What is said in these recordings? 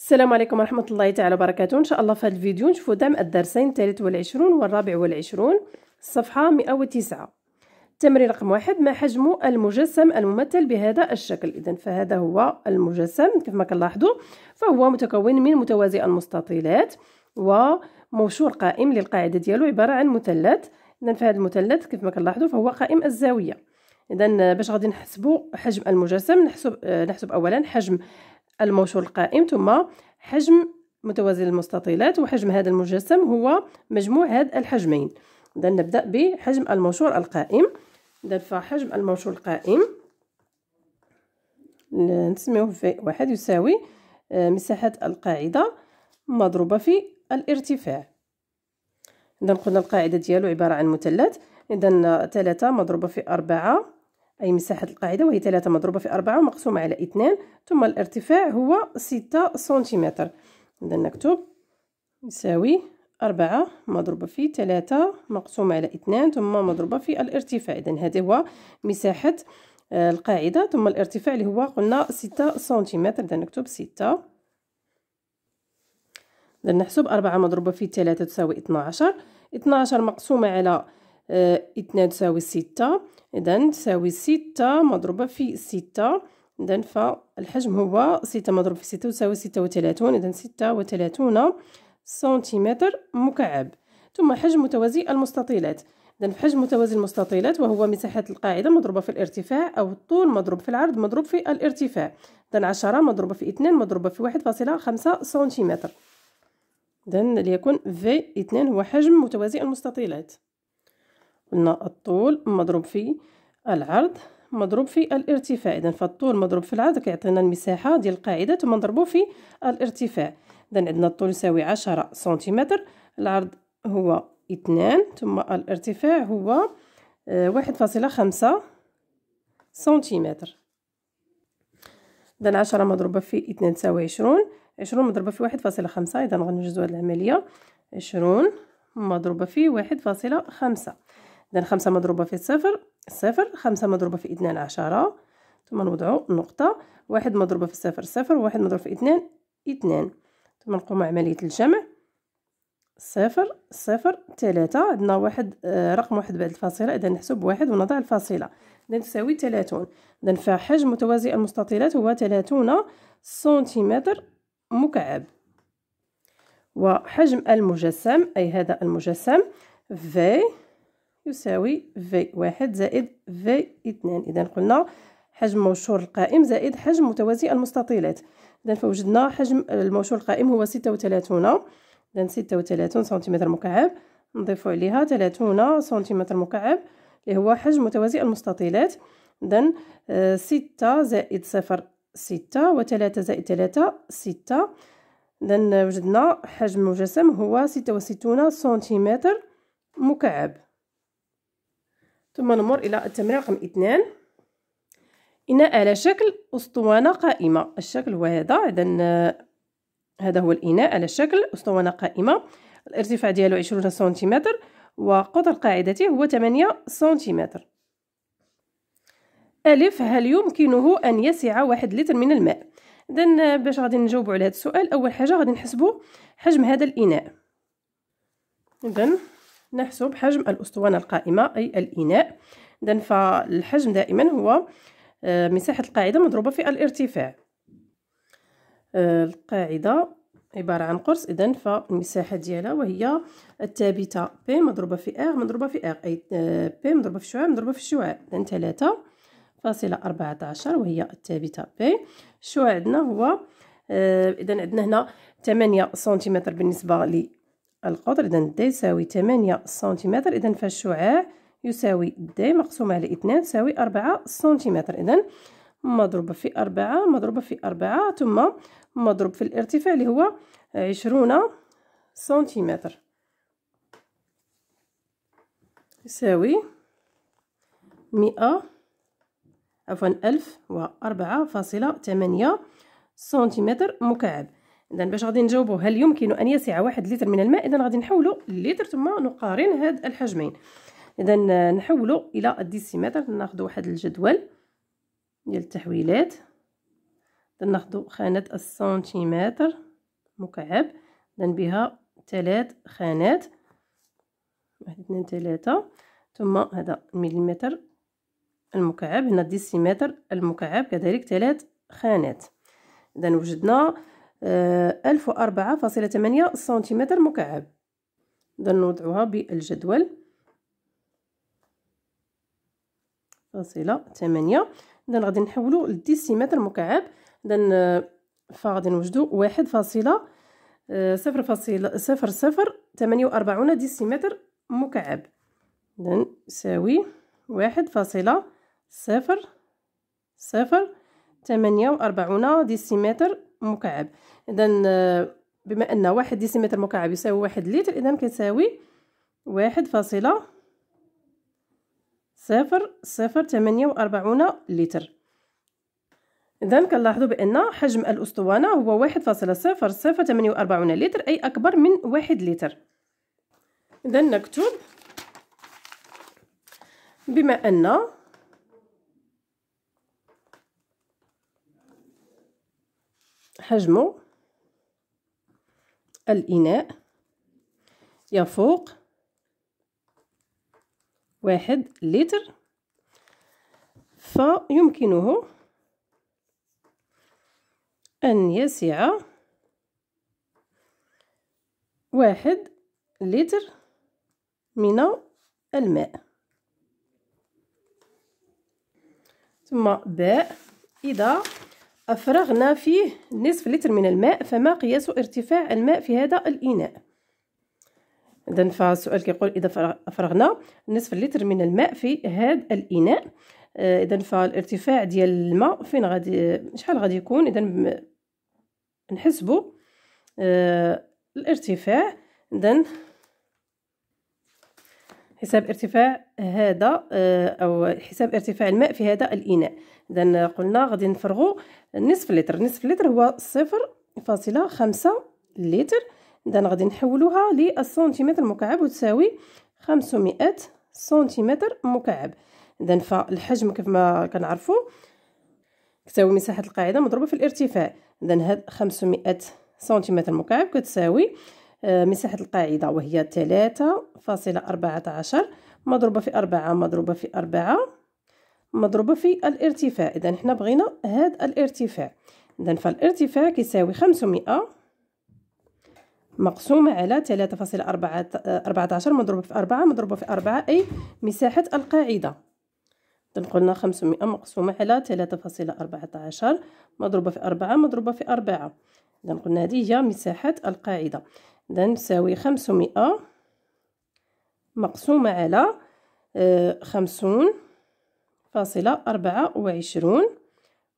السلام عليكم ورحمة الله تعالى وبركاته إن شاء الله في هذا الفيديو نشوفوا دعم الدرسين الثالث والعشرون والرابع والعشرون صفحة 109 تمرين رقم واحد ما حجم المجسم الممثل بهذا الشكل إذا فهذا هو المجسم كيف ما كنلاحظوا فهو متكون من متوازي المستطيلات وموشور قائم للقاعدة ديالو عبارة عن مثلث إذا فهذا المثلث كيف ما كنلاحظوا فهو قائم الزاوية اذا باش غادي نحسبوا حجم المجسم نحسب نحسب اولا حجم الموشور القائم ثم حجم متوازي المستطيلات وحجم هذا المجسم هو مجموع هاد الحجمين إذا نبدأ بحجم الموشور القائم إذا فحجم الموشور القائم نسميه في واحد يساوي آه، مساحة القاعدة مضروبة في الارتفاع إذا قلنا القاعدة ديالو عبارة عن مثلث إذا ثلاثة مضروبة في أربعة أي مساحة القاعدة وهي ثلاثة مضروبة في أربعة ومقسومة على اثنان ثم الارتفاع هو ستة سنتيمتر إذا نكتب يساوي أربعة مضروبة في ثلاثة مقسومة على اثنان ثم مضروبة في الارتفاع إذا هذا هو مساحة آه، القاعدة ثم الارتفاع اللي هو قلنا ستة سنتيمتر إذا نكتب ستة إذا نحسب أربعة مضروبة في ثلاثة تساوي اثنا عشر اثنا عشر مقسومة على اثنان تساوي ستة إذا تساوي ستة مضروبة في ستة إذا فالحجم هو ستة مضروب في ستة تساوي ستة وثلاثون إذا ستة وثلاثون سنتيمتر مكعب ثم حجم متوازي المستطيلات إذا حجم متوازي المستطيلات وهو مساحة القاعدة مضروبة في الارتفاع أو الطول مضروب في العرض مضروب في الارتفاع إذا عشرة مضروبة في اثنان مضروبة في واحد فاصلة خمسة سنتيمتر إذا ليكون في اثنان هو حجم متوازي المستطيلات قلنا الطول مضروب في العرض مضروب في الارتفاع اذا فالطول مضروب في العرض كيعطينا المساحه ديال القاعده ثم نضربو في الارتفاع اذا عندنا الطول يساوي 10 سنتيمتر العرض هو 2 ثم الارتفاع هو 1.5 آه، سنتيمتر اذا 10 مضروبه في 2 تساوي 20 20 مضروبه في 1.5 اذا غنوجدوا هذه العمليه 20 مضروبه في 1.5 إذا خمسة مضروبة في صفر صفر خمسة مضروبة في اثنان عشرة ثم نوضعو نقطة واحد مضروبة في صفر صفر واحد مضروب في اثنان اثنان ثم نقوم عملية الجمع صفر صفر ثلاثة عندنا واحد آه، رقم واحد بعد الفاصلة إذا نحسب واحد ونضع الفاصلة إذا تساوي ثلاثون إذا فحجم متوازي المستطيلات هو ثلاثون سنتيمتر مكعب وحجم المجسم أي هذا المجسم في يساوي في واحد زائد في اثنان إذا قلنا حجم موشور القائم زائد حجم متوازي المستطيلات إذا فوجدنا حجم الموشور القائم هو ستة وثلاثون إذا ستة وثلاثون سنتيمتر مكعب نضيف عليها ثلاثون سنتيمتر مكعب اللي هو حجم متوازي المستطيلات إذا آه، ستة زائد صفر ستة وثلاثة زائد ثلاثة ستة إذا آه، وجدنا حجم الجسم هو ستة وستون سنتيمتر مكعب ثم نمر إلى التمرين رقم اثنان إناء على شكل أسطوانة قائمة الشكل هو هذا إذا هذا هو الإناء على شكل أسطوانة قائمة الارتفاع ديالو عشرون سنتيمتر وقطر قاعدته هو 8 سنتيمتر ألف هل يمكنه أن يسع واحد لتر من الماء إذا باش غادي نجاوبوا على هذا السؤال أول حاجة غادي نحسبوا حجم هذا الإناء إذا نحسب حجم الأسطوانة القائمة أي الإناء إذن فالحجم دائما هو آه، مساحة القاعدة مضروبة في الارتفاع آه، القاعدة عبارة عن قرص إذن فالمساحة ديالها وهي الثابتة P مضروبة في R مضروبة في R أي آه، P مضروبة في الشعاع مضروبة في الشعاع إذن ثلاثة فاصلة أربعة عشر وهي الثابتة P الشعاع عندنا هو إذن عندنا هنا 8 سنتيمتر بالنسبة القطر إذن د يساوي تمانية سنتيمتر إذا فالشعاع يساوي د مقسوم على اثنان تساوي أربعة سنتيمتر إذن مضروبة في أربعة مضروبة في أربعة ثم مضروب في الارتفاع اللي هو عشرون سنتيمتر يساوي مئة عفوا ألف وأربعة فاصلة تمانية سنتيمتر مكعب اذا باش غادي نجاوبو هل يمكن ان يسع واحد لتر من الماء اذا غادي نحولو لتر ثم نقارن هاد الحجمين اذا نحولو الى الديسيمتر ناخذ واحد الجدول ديال التحويلات ناخذ خانه السنتيمتر مكعب اذا بها ثلاث خانات واحد اثنين ثلاثة ثم هذا المليمتر المكعب هنا الديسيمتر المكعب كذلك ثلاث خانات اذا وجدنا ألف وأربعة فاصلة تمانية سنتيمتر مكعب إذا نوضعها بالجدول فاصلة تمانية إذا غادي نحولو لديسيمتر مكعب إذا آه، فغادي نوجدو واحد فاصلة آه، صفر فاصلة صفر صفر تمانية وأربعون ديسيمتر مكعب إذا يساوي واحد فاصلة صفر صفر تمانية وأربعون ديسيمتر مكعب اذا آه، بما ان واحد ديسيمتر مكعب يساوي واحد لتر اذا كتساوي واحد فاصلة صفر صفر تمانية وأربعون لتر إذا كنلاحظوا بأن حجم الأسطوانة هو واحد فاصلة صفر صفر تمانية وأربعون لتر أي أكبر من واحد لتر إذا نكتب بما أن حجم الإناء يفوق واحد لتر فيمكنه أن يسع واحد لتر من الماء ثم باء إذا أفرغنا فيه نصف لتر من الماء فما قياس ارتفاع الماء في هذا الإناء إذن فالسؤال كيقول إذا أفرغنا نصف لتر من الماء في هذا الإناء آه، إذن فالارتفاع ديال الماء فين غادي شحال غادي يكون إذن نحسبو آه، الارتفاع إذن حساب ارتفاع هذا آه، او حساب ارتفاع الماء في هذا الاناء اذا قلنا غادي نفرغو نصف لتر نصف لتر هو صفر فاصله خمسة لتر اذا غادي نحولوها للسنتيمتر مكعب وتساوي 500 سنتيمتر مكعب اذا فالحجم كيف ما كنعرفوا كتساوي مساحه القاعده مضروبه في الارتفاع اذا هاد 500 سنتيمتر مكعب كتساوي آه، مساحة القاعدة وهي ثلاثة فاصلة أربعة عشر مضروبة في أربعة مضروبة في أربعة مضروبة في الارتفاع إذا حنا بغينا هاد الارتفاع إذا فالارتفاع كيساوي خمسمائة مقسومة على ثلاثة آه، فاصلة أربعة عشر مضروبة في أربعة مضروبة في أربعة أي مساحة القاعدة إذا قلنا خمسمائة مقسومة على ثلاثة فاصلة أربعة عشر مضروبة في أربعة مضروبة في أربعة إذا قلنا هذه هي مساحة القاعدة إذا نساوي خمسمائة مقسومة على خمسون فاصلة أربعة وعشرون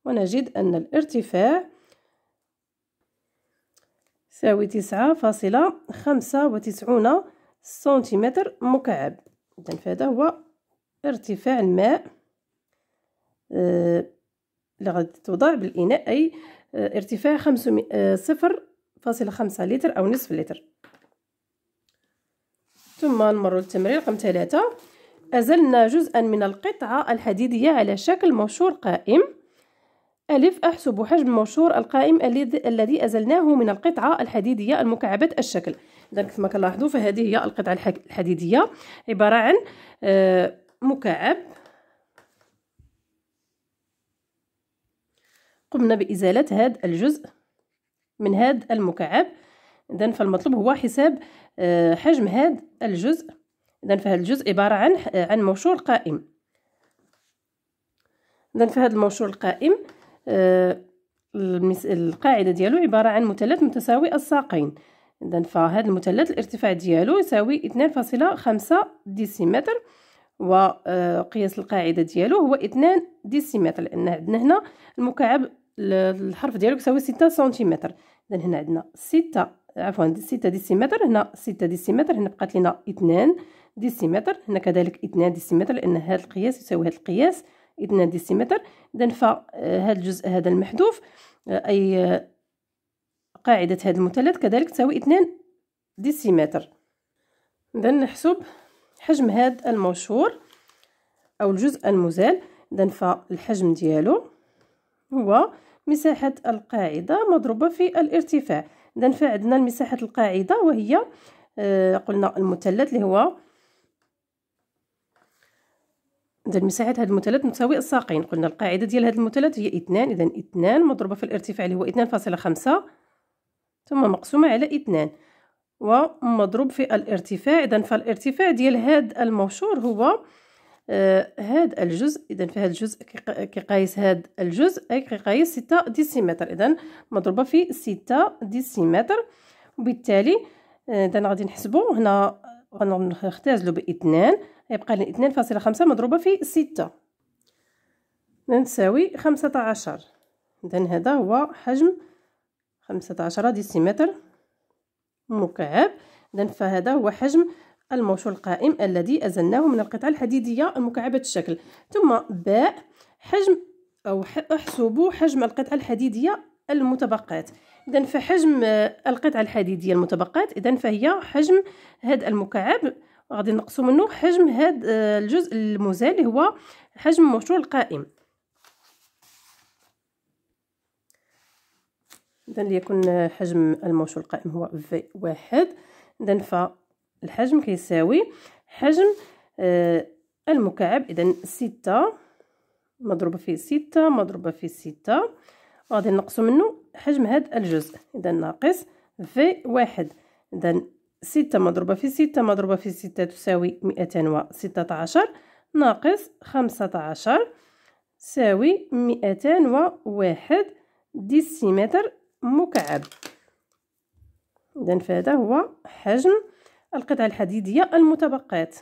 ونجد أن الارتفاع يساوي تسعة فاصلة خمسة وتسعون سنتيمتر مكعب إذن فهذا هو ارتفاع الماء اللي غادي توضع بالإناء أي ارتفاع خمسمائة صفر فاصلة خمسة لتر أو نصف لتر ثم نمر للتمرين رقم ثلاثة أزلنا جزءا من القطعة الحديدية على شكل موشور قائم ألف أحسب حجم موشور القائم الذي أزلناه من القطعة الحديدية المكعبة الشكل إذن كما كنلاحظوا فهذه هي القطعة الحديدية عبارة عن آه، مكعب قمنا بإزالة هذا الجزء من هذا المكعب إذا فالمطلوب هو حساب آه، حجم هذا الجزء إذا فهذا الجزء عبارة عن آه، عن موشور قائم إذا فهذا الموشور القائم آه، القاعدة ديالو عبارة عن مثلث متساوي الساقين إذا فهذا المثلث الارتفاع ديالو يساوي 2.5 ديسيمتر وقياس القاعدة ديالو هو 2 ديسيمتر لأن عندنا هنا المكعب الحرف ديالو يساوي 6 سنتيمتر إذا هنا عندنا ستة عفوا ستة ديسيمتر هنا ستة ديسيمتر هنا بقات لنا اثنان ديسيمتر هنا كذلك اثنان ديسيمتر لأن هذا القياس يساوي هذا القياس اثنان ديسيمتر إذا فهذا آه، الجزء هذا المحذوف آه، أي آه، قاعدة هذا المثلث كذلك تساوي اثنان ديسيمتر إذا نحسب حجم هذا المنشور أو الجزء المزال إذا فالحجم ديالو هو مساحة القاعدة مضروبة في الارتفاع إذا فعندنا مساحة القاعدة وهي آه، قلنا المثلث اللي هو إذا مساحة هذا المثلث تساوي الساقين قلنا القاعدة ديال هذا المثلث هي اثنان إذا اثنان مضروبة في الارتفاع اللي هو اثنان فاصلة خمسة ثم مقسومة على اثنان ومضروب في الارتفاع إذا فالارتفاع ديال هذا الموشور هو هذا آه الجزء اذا في هذا الجزء كيقيس هذا الجزء كيقيس 6 ديسيمتر اذا مضروبه في 6 ديسيمتر وبالتالي اذا آه غادي نحسبوا هنا غنختازلو باثنان يبقى لنا 2.5 مضروبة في 6 نساوي 15 اذا هذا هو حجم 15 ديسيمتر مكعب اذا فهذا هو حجم المنشور القائم الذي أزلناه من القطعة الحديدية المكعبة الشكل ثم باء حجم أو أحسب حجم القطعة الحديدية المتبقات إذا فحجم القطعة الحديدية المتبقات إذا فهي حجم هذا المكعب غادي نقصوا منه حجم هذا آه، الجزء المزال هو حجم المنشور القائم إذا ليكن حجم المنشور القائم هو في واحد إذا ف الحجم كيساوي حجم آه المكعب اذا ستة مضروبه في ستة مضروبه في ستة غادي نقصوا منه حجم هذا الجزء اذا ناقص في واحد اذا ستة مضروبه في ستة مضروبه في ستة تساوي مئتان وستة عشر ناقص خمسة عشر تساوي مئتان وواحد ديسيمتر مكعب اذا فهذا هو حجم القطع الحديدية المتبقات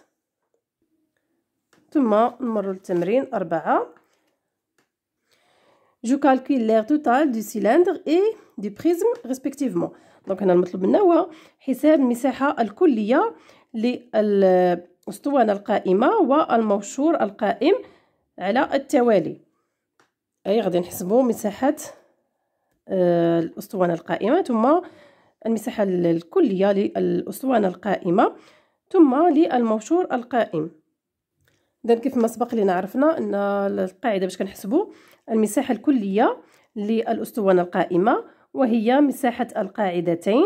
ثم نمر للتمرين أربعة جو calcule l'air total du cylindre et du prisme respectivement دونك هنا المطلوب منا هو حساب المساحة الكلية للأسطوانة القائمة والموشور القائم على التوالي أي غادي نحسبو مساحة الأسطوانة القائمة ثم المساحة الكلية للأسطوانة القائمة ثم للموشور القائم إذا كيف ما سبق لنا عرفنا أن القاعدة باش كنحسبو المساحة الكلية للأسطوانة القائمة وهي مساحة القاعدتين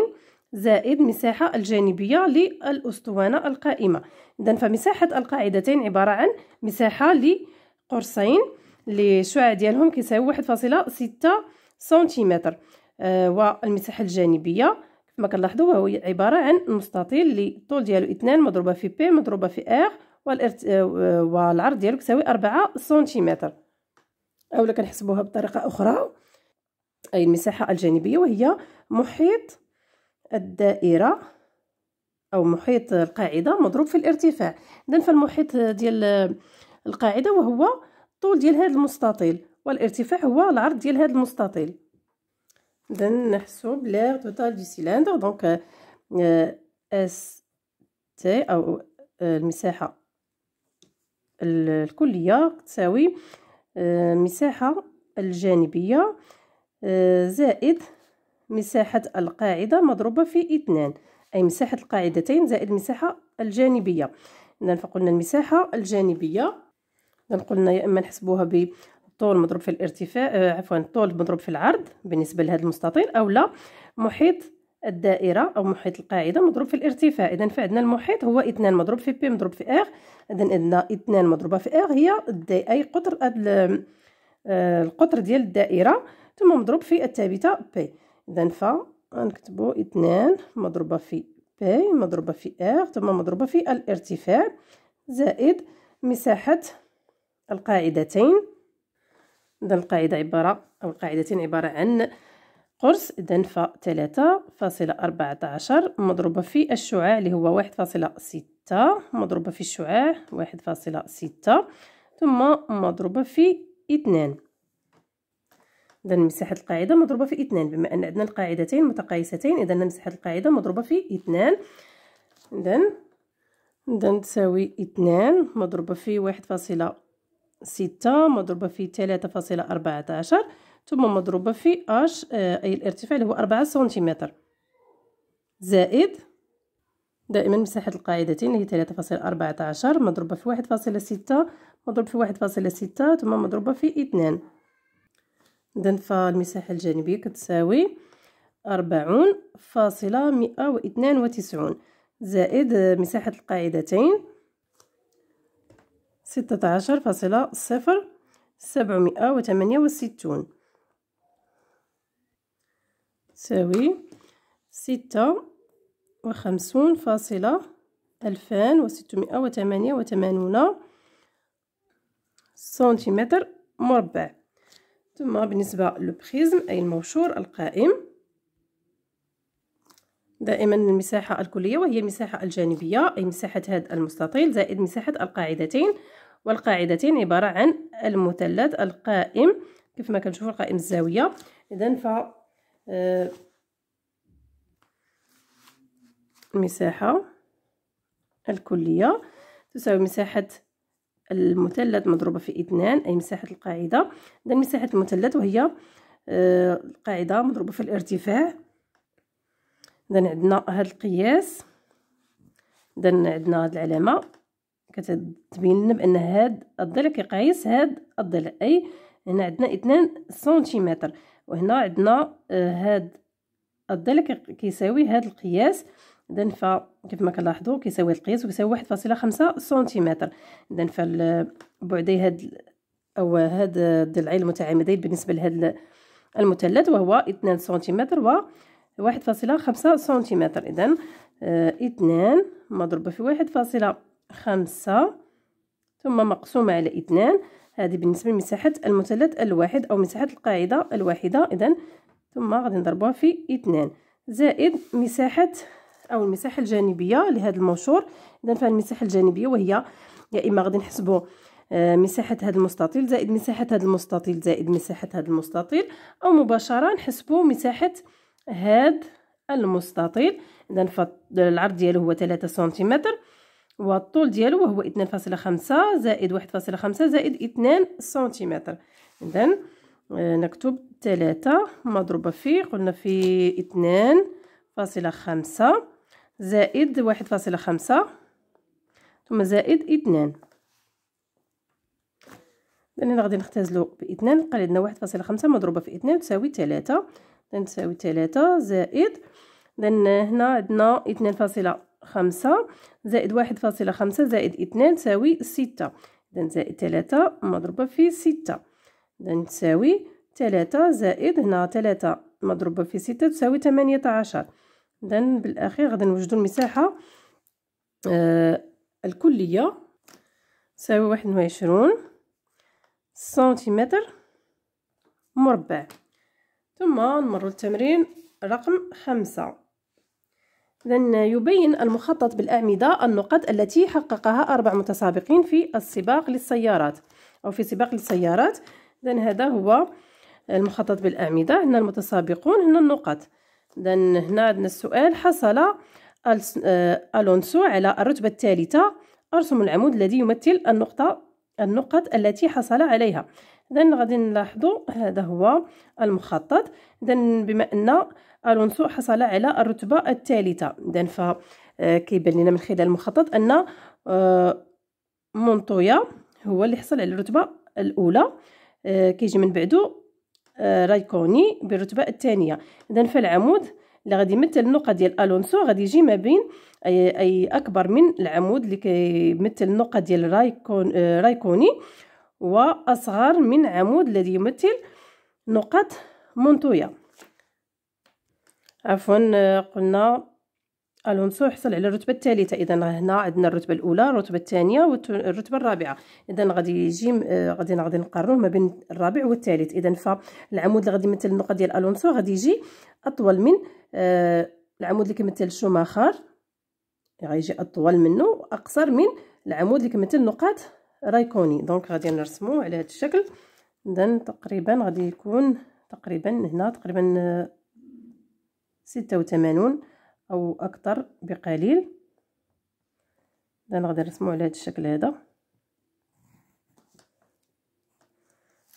زائد مساحة الجانبية للأسطوانة القائمة إذا فمساحة القاعدتين عبارة عن مساحة لقرصين اللي الشعاع ديالهم كيساوي 1.6 سنتيمتر آه، والمساحه الجانبيه كما كنلاحظوا وهو عباره عن مستطيل اللي الطول ديالو 2 مضروبه في بي مضروبه في ار والارت... آه، والعرض ديالو كيساوي 4 سنتيمتر اولا كنحسبوها بطريقه اخرى اي المساحه الجانبيه وهي محيط الدائره او محيط القاعده مضروب في الارتفاع اذا فالمحيط ديال القاعده وهو الطول ديال هذا المستطيل والارتفاع هو العرض ديال هذا المستطيل دن نحسب لير توتال دو سيلندر دونك آه، آه، اس تي او آه، المساحه الكليه تساوي المساحه الجانبيه زائد مساحه القاعده مضروبه في اثنان اي مساحه القاعدتين زائد المساحه الجانبيه اذا فقلنا المساحه الجانبيه قلنا يا اما نحسبوها ب الطول مضروب في الارتفاع آه، عفوا الطول مضروب في العرض بالنسبه لهذا المستطيل اولا محيط الدائره او محيط القاعده مضروب في الارتفاع اذا فعندنا المحيط هو 2 مضروب في بي مضروب في ار اذا عندنا 2 مضروبه في ار هي دي اي قطر آه، القطر ديال الدائره ثم مضروب في الثابته بي اذا ف نكتبوا 2 مضروبه في بي مضروبه في ار ثم مضروبه في الارتفاع زائد مساحه القاعدتين إذا القاعدة عبارة أو القاعدتين عبارة عن قرص إذا فثلاثة فاصلة أربعة عشر مضروبة في الشعاع اللي هو واحد فاصلة ستة مضروبة في الشعاع واحد فاصلة ستة ثم مضروبة في اثنان إذا مساحة القاعدة مضروبة في اثنان بما أن عندنا القاعدتين متقايستين إذا مساحة القاعدة مضروبة في اثنان إذا إذا تساوي اثنان مضروبة في واحد فاصلة ستة مضروبة في ثلاثة فاصلة أربعة عشر ثم مضروبة في اش آه، أي الارتفاع اللي هو أربعة سنتيمتر زائد دائما مساحة القاعدتين هي ثلاثة فاصلة أربعة عشر مضروبة في واحد فاصلة ستة مضروبة في واحد فاصلة ستة ثم مضروبة في اثنان إذن فالمساحة الجانبية كتساوي أربعون فاصلة مئة واثنان وتسعون زائد آه، مساحة القاعدتين ستة عشر فاصلة صفر سبعمائة وثمانية وستون تساوي ستة وخمسون فاصلة ألفان وستمائة وثمانية وثمانون سنتيمتر مربع ثم بالنسبة للبريزم أي الموشور القائم دائما المساحة الكلية وهي المساحة الجانبية أي مساحة هذا المستطيل زائد مساحة القاعدتين والقاعدتين عبارة عن المثلث القائم كيف ما كنشوفوا القائم الزاوية إذا ف المساحة آه، الكلية تساوي مساحة المثلث مضروبة في اثنان أي مساحة القاعدة إذا مساحة المثلث وهي آه، القاعدة مضروبة في الارتفاع اذا عندنا هاد القياس اذا عندنا هاد العلامه كتبين لنا بان هاد الضلع كيقايس هاد الضلع اي هنا عندنا 2 سنتيمتر وهنا عندنا آه، هاد الضلع كيساوي هاد القياس اذا كيف ما كنلاحظوا كيساوي القياس وكيساوي واحد فاصلة خمسة سنتيمتر اذا فبعدي هاد او هاد الضلعين المتعامدين بالنسبه لهاد المثلث وهو 2 سنتيمتر و واحد فاصلة خمسة سنتيمتر إذن آه، اثنان مضروبة في واحد فاصلة خمسة ثم مقسومة على اثنان هذه بالنسبة لمساحة المثلث الواحد أو مساحة القاعدة الواحدة إذا ثم غادي نضربوها في اثنان زائد مساحة أو المساحة الجانبية لهذا المنشور إذا فالمساحة الجانبية وهي يا إما غادي نحسبوا آه، مساحة هذا المستطيل زائد مساحة هذا المستطيل زائد مساحة هذا المستطيل أو مباشرة نحسبوا مساحة هاد المستطيل اذا العرض ديالو هو 3 سنتيمتر والطول ديالو هو 2.5 زائد 1.5 زائد 2 سنتيمتر اذا آه، نكتب 3 مضروبه في قلنا في 2.5 زائد 1.5 ثم زائد 2 اذا غادي نختزلو ب 2 قال لنا 1.5 مضروبه في 2 تساوي 3 تساوي تلاتة زائد إذن هنا عندنا اثنين فاصلة خمسة زائد واحد فاصلة خمسة زائد اثنين تساوي ستة إذن زائد تلاتة مضروبة في ستة إذن تساوي تلاتة زائد هنا تلاتة مضروبة في ستة تساوي تمانية عشر إذن بالأخير غادي نوجدو المساحة آه الكلية تساوي واحد وعشرون سنتيمتر مربع ثم نمر للتمرين رقم خمسة إذن يبين المخطط بالأعمدة النقط التي حققها أربع متسابقين في السباق للسيارات أو في سباق للسيارات إذن هذا هو المخطط بالأعمدة هنا المتسابقون هنا النقط إذن هنا عندنا السؤال حصل آه، ألونسو على الرتبة الثالثة أرسم العمود الذي يمثل النقطة النقط التي حصل عليها اذا غادي نلاحظوا هذا هو المخطط اذا بما ان الونسو حصل على الرتبه الثالثه اذا ف آه، كيبان لنا من خلال المخطط ان آه، مونطويا هو اللي حصل على الرتبه الاولى آه، كيجي من بعده رايكوني بالرتبه الثانيه اذا فالعمود اللي غادي يمثل النقطه ديال الونسو غادي يجي ما بين اي, أي اكبر من العمود اللي كيمثل النقطه ديال رايكون آه، رايكوني واصغر من عمود الذي يمثل نقط مونتويا عفوا آه، قلنا الونسو حصل على الرتبه الثالثه اذا هنا عندنا الرتبه الاولى الرتبه الثانيه والرتبه الرابعه اذا غادي يجي آه، غادي غادي نقارنوه ما بين الرابع والثالث اذا فالعمود اللي غادي يمثل النقط ديال الونسو غادي يجي اطول من آه العمود اللي كيمثل الشوماخر غيجي اطول منه واقصر من العمود اللي كيمثل نقاط رايكوني دونك غادي نرسموه على هذا الشكل اذا تقريبا غادي يكون تقريبا هنا تقريبا آه، ستة وثمانون او اكثر بقليل اذا غادي نرسمو على هذا الشكل هذا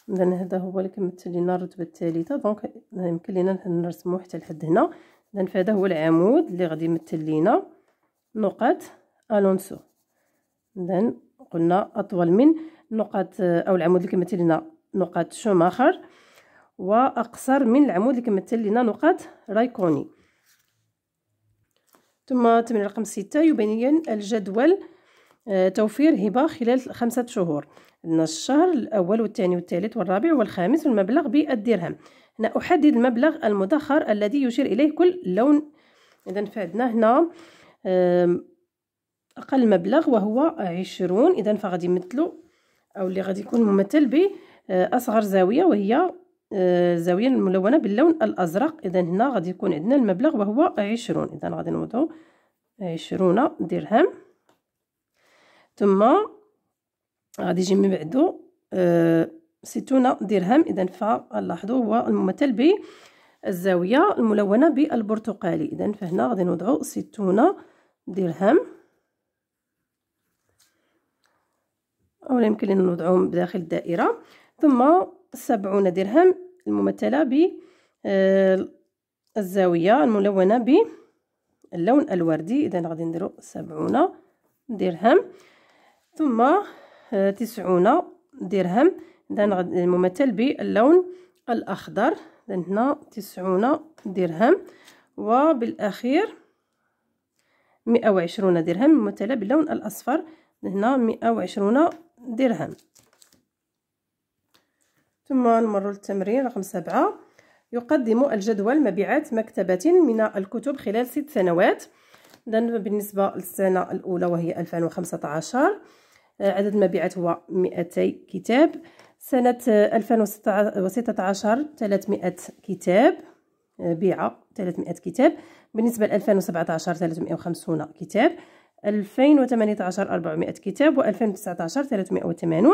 اذا هذا هو اللي كملت لينا الرتبه الثالثه دونك يمكن لينا نرسمو حتى لحد هنا اذا فهذا هو العمود اللي غادي يمثل لينا نقاط الونسو اذا قلنا اطول من نقاط او العمود اللي كيمثل لنا نقاط شوماخر واقصر من العمود اللي كيمثل لنا نقاط رايكوني ثم تمرين رقم ستة يبين الجدول آه، توفير هبه خلال خمسة شهور عندنا الشهر الأول والثاني والثالث والرابع والخامس والمبلغ بالدرهم هنا أحدد المبلغ المدخر الذي يشير إليه كل لون إذا فعندنا هنا أقل مبلغ وهو عشرون إذا فغادي نمثلو أو اللي غادي يكون ممثل بأصغر آه، زاوية وهي الزاوية آه، الملونة باللون الأزرق إذا هنا غادي يكون عندنا المبلغ وهو عشرون إذا غادي نوضعو عشرون درهم ثم غادي يجي من بعدو آه، ستون درهم اذا فنلاحظوا هو الممثل بالزاويه الملونه بالبرتقالي اذا فهنا غادي نوضعوا ستون درهم اولا يمكن لنا نوضعهم بداخل الدائره ثم سبعون درهم الممثله ب آه، الزاويه الملونه باللون الوردي اذا غادي نديرو سبعون درهم ثم آه، تسعون درهم إذا الممثل باللون الأخضر إذا هنا تسعون درهم وبالأخير مئة وعشرون درهم ممثلة باللون الأصفر هنا مئة وعشرون درهم ثم نمر للتمرين رقم سبعة يقدم الجدول مبيعات مكتبة من الكتب خلال ست سنوات إذن بالنسبة للسنة الأولى وهي 2015 آه، عدد المبيعات هو 200 كتاب سنة 2016 آه، 300 كتاب آه، بيع 300 كتاب بالنسبة ل 2017 350 كتاب 2018 400 كتاب و 2019 380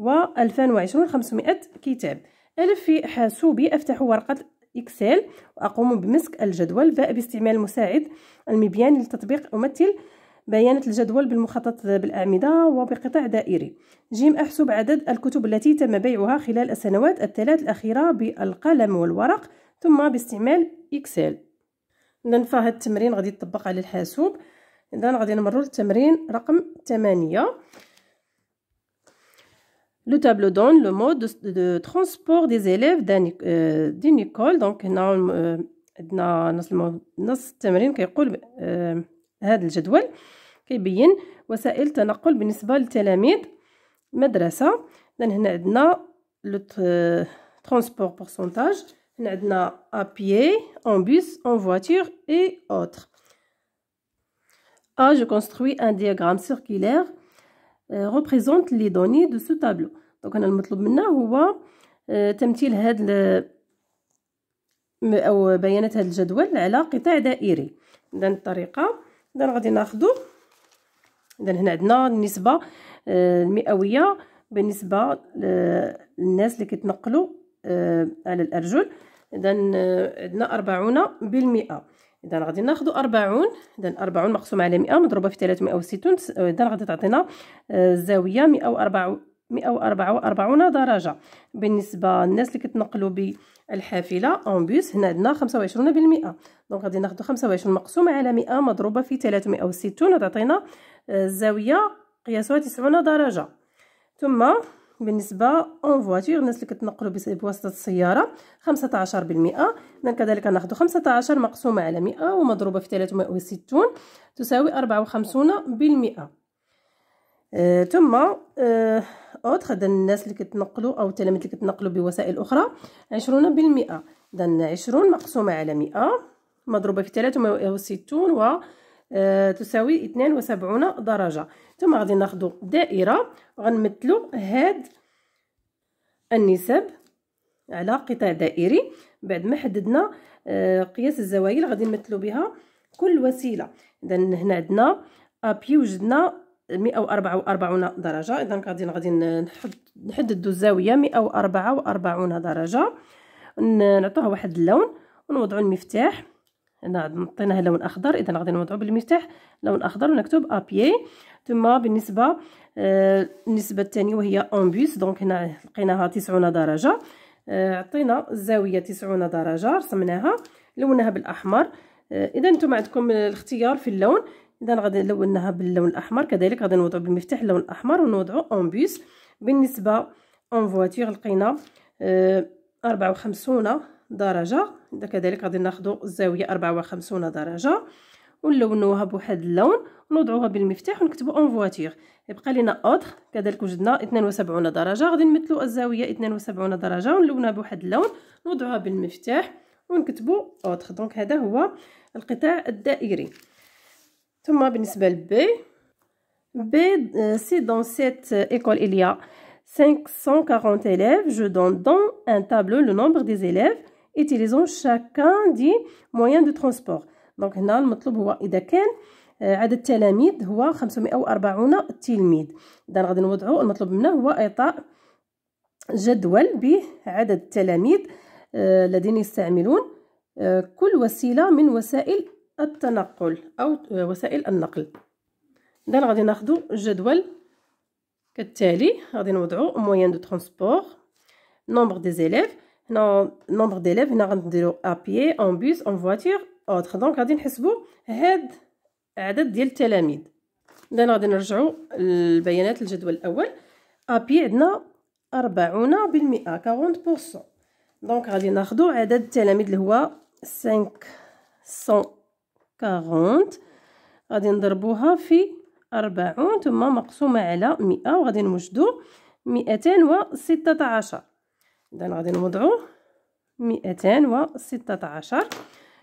و 2020 500 كتاب ألف في حاسوبي أفتح ورقة إكسل وأقوم بمسك الجدول باء باستعمال مساعد المبيان للتطبيق أمثل بيانة الجدول بالمخطط بالأعمدة وبقطع دائري جيم أحسب عدد الكتب التي تم بيعها خلال السنوات الثلاث الأخيرة بالقلم والورق ثم باستعمال إكسل ننفى هذا التمرين غادي يطبق على الحاسوب إذا غادي نمرر التمرين رقم 8 Le tableau donne le mode de, de transport des élèves euh, d'une école donc هنا عندنا نص التمرين كيقول آه، هذا الجدول كيبين وسائل تنقل بالنسبه للتلاميذ مدرسه اذا هنا عندنا لو ترونسبور بورسونتاج هنا عندنا ا بيي اون بوس اون فواتور اي اوتر ا جو كونستروي ان دياغرام سيركولير ريبريزونت لي دوني دو سو تابلو دونك انا المطلوب منا هو آه، تمثيل هاد او بيانات هاد الجدول على قطاع دائري اذا الطريقه اذا غادي ناخذ اذا هنا عندنا النسبه آه، المئويه بالنسبه آه، للناس اللي كيتنقلوا آه، على الارجل اذا عندنا 40 بالمئه اذا غادي ناخذ 40 اذا 40 مقسومه على 100 مضروبه في 360 اذا غادي تعطينا الزاويه 104 144 درجه بالنسبه للناس اللي كيتنقلوا بالحافله اون بوس هنا عندنا 25% دونك غادي ناخذ 25 مقسومه على 100 مضروبه في 360 تعطينا الزاويه قياسها 90 درجه ثم بالنسبه اون فواتور الناس اللي كتنقلوا بواسطه السياره 15% اذا كذلك ناخذ 15 مقسومه على 100 ومضروبه في 360 تساوي 54% آه ثم آه اوتر هذا الناس اللي كتنقلوا او التلاميذ اللي كتنقلوا بوسائل اخرى 20% اذا 20 مقسومه على 100 مضروبه في 360 و آه، تساوي 72 درجة ثم غادي ناخدو دائرة وغنمثلو هاد النسب على قطاع دائري بعد ما حددنا آه، قياس الزوايا اللي غادي نمثلو بها كل وسيلة اذا هنا عندنا ابي وجدنا 144 درجة اذا غادي غادي نحددو الزاوية 144 درجة نعطوها واحد اللون ونوضعو المفتاح هنا نعطيناها لون اخضر اذا غادي نوضعو بالمفتاح لون اخضر ونكتب ابيي ثم بالنسبه آه النسبه الثانيه وهي بيس دونك هنا لقيناها 90 درجه آه، عطينا الزاويه 90 درجه رسمناها لوناها بالاحمر آه، اذا نتوما عندكم الاختيار في اللون اذا غادي نلونها باللون الاحمر كذلك غادي نوضعو بالمفتاح اللون الاحمر ونوضعو بيس بالنسبه اون فواتير لقينا 54 آه، درجه اذا كذلك غادي ناخذ الزاويه 54 درجه ونلونوها بواحد اللون ونوضعوها بالمفتاح ونكتبوا اون فواتير يبقى لنا اوتر كذلك وجدنا 72 درجه غادي نمثلوا الزاويه 72 درجه ونلونها بواحد اللون نوضعوها بالمفتاح ونكتبوا اوتر دونك هذا هو القطاع الدائري ثم بالنسبه لبي بي سي دون سيت ايكول اليا 540 élèves je donne dans un tableau le nombre des élèves utilisons chacun des moyens de transport دونك هنا المطلوب هو اذا كان آه، عدد التلاميذ هو 540 تلميذ اذا غادي نوضعوا المطلوب منا هو اعطاء جدول بعدد التلاميذ آه، الذين يستعملون آه، كل وسيله من وسائل التنقل او وسائل النقل اذا غادي ناخذ جدول كالتالي غادي نوضعوا موان دو ترونسبور نومبر دي زيليف هنا نومبر ديليف هنا غنديرو ابي اون بوس اون فواتير اوتر دونك غادي نحسبو هاد عدد ديال التلاميذ دابا غادي نرجعو للبيانات الجدول الاول ابي عندنا 40 بالمئة 40% دونك غادي ناخدو عدد التلاميذ اللي هو 540 غادي نضربوها في 40 ثم مقسومه على 100 وغادي نوجدو 216 اذا غادي نوضعو مئتان وستة عشر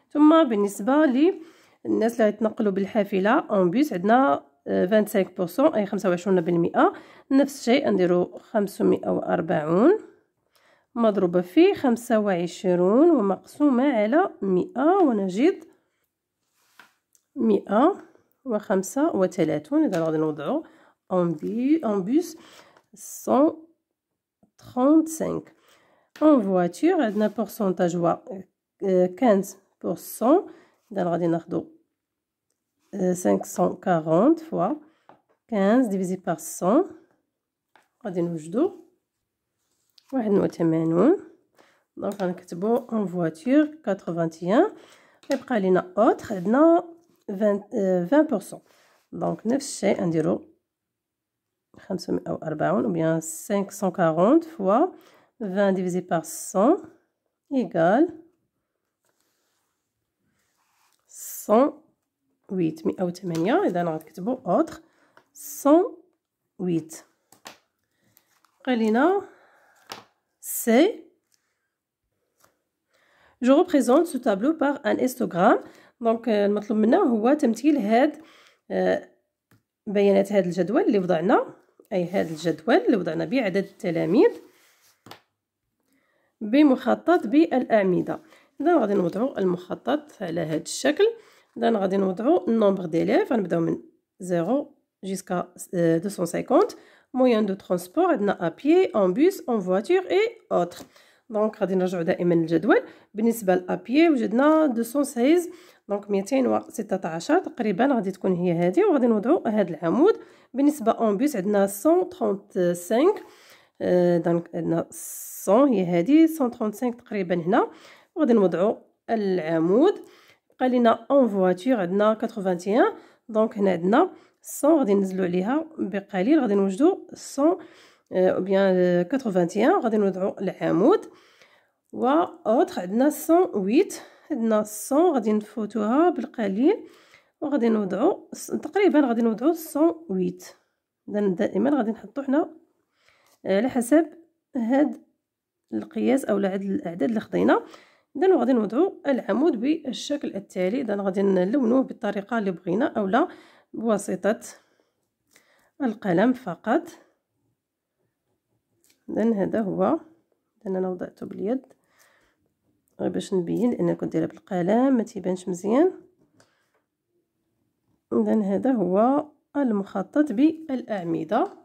ثم بالنسبة للناس اللي غيتنقلو بالحافلة اون بيس عندنا فانتسانك آه، بورسون اي خمسة وعشرون بالمئة نفس الشيء نديرو خمسمائة واربعون مضروبة في خمسة وعشرون ومقسومة على مئة ونجد مئة وخمسة وتلاتون اذا غادي نوضعو اون بيس سون سانك En voiture, un pourcentage de 15% va prendre 540 fois 15 divisé par 100. Donc, on a en voiture 81. Et autre, 20, 20%. Euh, Donc, 9 chez un euh, ou bien 540 fois 20 divisé par 100 égale 108. Mais au temenia, et d'un autre, c'est bon, autre, 108. Alina, c'est... Je représente ce tableau par un histogramme. Donc, le mot de l'homme, c'est un petit head. بيانات هذا الجدول اللي وضعنا اي هذا الجدول اللي وضعنا به عدد التلاميذ بمخطط بالأعمدة إذا غادي نوضعو المخطط على هذا الشكل إذا غادي نوضعو النومبر ديليف غنبداو من زيرو جيسكا 250 آه، مويان دو ترونسبور عندنا أبيي أون بوس أون فواتور إي أوتر دونك غادي نرجعو دائما للجدول بالنسبة لأبيي وجدنا 216 دونك 216 تقريبا غادي تكون هي هذه وغادي نوضعو هذا العمود بالنسبة أون بوس عندنا 135 آه، دونك عندنا 100 هي هذه 135 تقريبا هنا وغادي نوضعوا العمود بقى لينا اون فواتور عندنا 81 دونك هنا عندنا 100 غادي ننزلوا عليها بقليل غادي نوجدوا 100 او بيان 81 غادي نوضعوا العمود و اوتر عندنا 108 عندنا 100 غادي نفوتوها بالقليل وغادي نوضعوا تقريبا غادي نوضعوا 108 دائما غادي نحطوا حنا على حسب هاد القياس او عدد الاعداد اللي خدينا اذا غادي نوضعو العمود بالشكل التالي اذا غادي نلونوه بالطريقه اللي بغينا اولا بواسطه القلم فقط اذا هذا هو انا وضعته باليد غير باش نبين لان كنت دايره بالقلم ما تيبانش مزيان اذا هذا هو المخطط بالاعمده